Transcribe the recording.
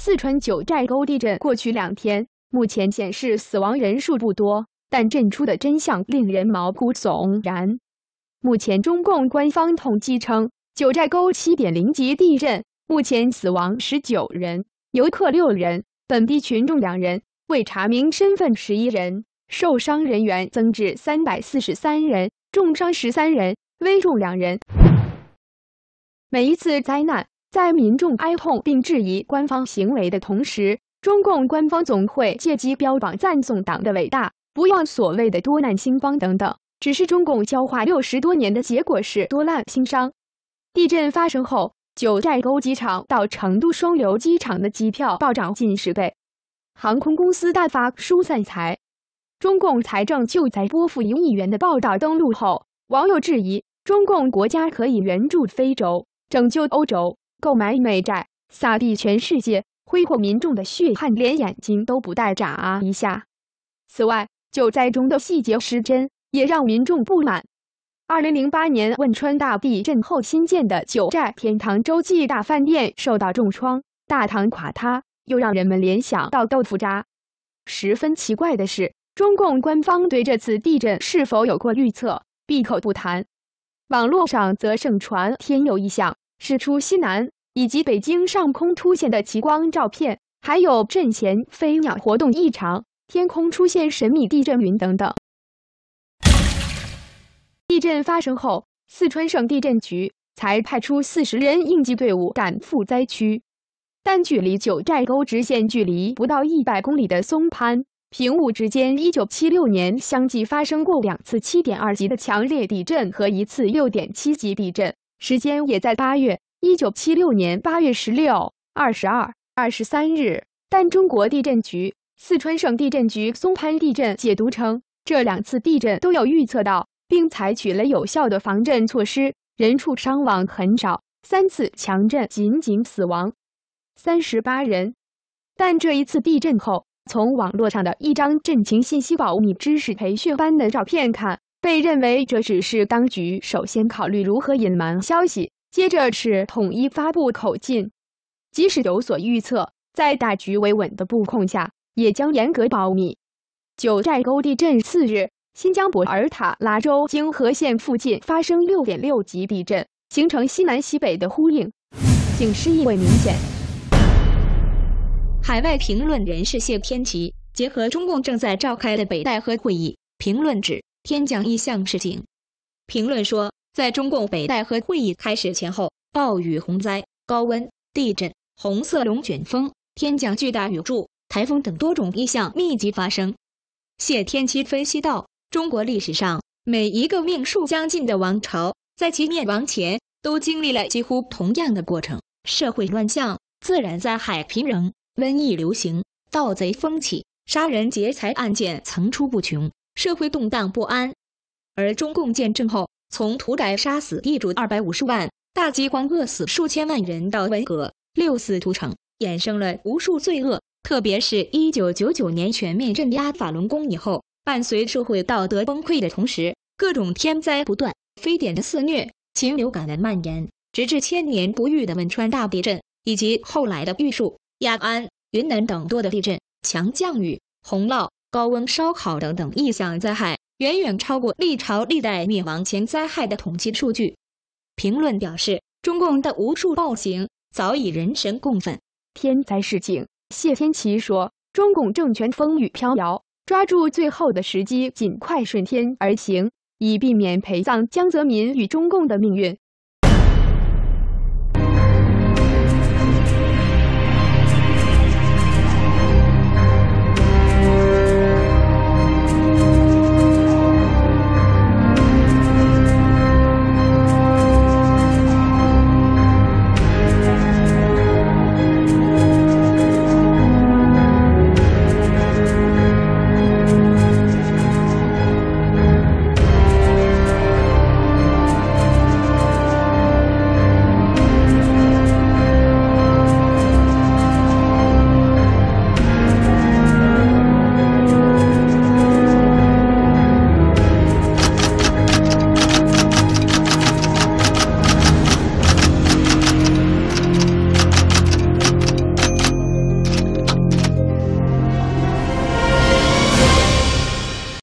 四川九寨沟地震过去两天，目前显示死亡人数不多，但震出的真相令人毛骨悚然。目前中共官方统计称，九寨沟7.0级地震目前死亡19人，游客6人，本地群众2人，未查明身份11人，受伤人员增至343人，重伤13人，危重2人。每一次灾难。在民众哀痛并质疑官方行为的同时，中共官方总会借机标榜赞颂党的伟大，不忘所谓的多难兴邦等等。只是中共教化六十多年的结果是多难兴商。地震发生后，九寨沟机场到成都双流机场的机票暴涨近十倍，航空公司大发疏散财。中共财政救灾拨付一亿元的报道登陆后，网友质疑：中共国家可以援助非洲，拯救欧洲。购买美债，撒地全世界，挥霍民众的血汗，连眼睛都不带眨一下。此外，救灾中的细节失真，也让民众不满。二零零八年汶川大地震后新建的九寨天堂洲际大饭店受到重创，大堂垮塌，又让人们联想到豆腐渣。十分奇怪的是，中共官方对这次地震是否有过预测，闭口不谈。网络上则盛传天有异象。驶出西南以及北京上空出现的奇光照片，还有阵前飞鸟活动异常、天空出现神秘地震云等等。地震发生后，四川省地震局才派出四十人应急队伍赶赴灾区，但距离九寨沟直线距离不到一百公里的松潘、平武之间，一九七六年相继发生过两次七点二级的强烈地震和一次六点七级地震。时间也在八月，一九七六年八月十六、二十二、二十三日。但中国地震局、四川省地震局松潘地震解读称，这两次地震都有预测到，并采取了有效的防震措施，人畜伤亡很少。三次强震仅仅死亡三十八人。但这一次地震后，从网络上的一张震情信息保密知识培训班的照片看。被认为这只是当局首先考虑如何隐瞒消息，接着是统一发布口径。即使有所预测，在大局维稳的布控下，也将严格保密。九寨沟地震四日，新疆博尔塔拉州精河县附近发生六点六级地震，形成西南西北的呼应，警示意味明显。海外评论人士谢天奇结合中共正在召开的北戴河会议，评论指。天降异象示警，评论说，在中共北戴河会议开始前后，暴雨、洪灾、高温、地震、红色龙卷风、天降巨大雨柱、台风等多种异象密集发生。谢天七分析道：中国历史上每一个命数将尽的王朝，在其灭亡前都经历了几乎同样的过程：社会乱象、自然灾害频仍、瘟疫流行、盗贼风起、杀人劫财案件层出不穷。社会动荡不安，而中共建政后，从土改杀死地主二百五十万，大饥荒饿死数千万人，到文革、六四屠城，衍生了无数罪恶。特别是1999年全面镇压法轮功以后，伴随社会道德崩溃的同时，各种天灾不断：非典的肆虐、禽流感的蔓延，直至千年不遇的汶川大地震，以及后来的玉树、雅安、云南等多的地震、强降雨、洪涝。高温、烧烤等等意象灾害，远远超过历朝历代灭亡前灾害的统计数据。评论表示，中共的无数暴行早已人神共愤，天灾示警。谢天齐说，中共政权风雨飘摇，抓住最后的时机，尽快顺天而行，以避免陪葬江泽民与中共的命运。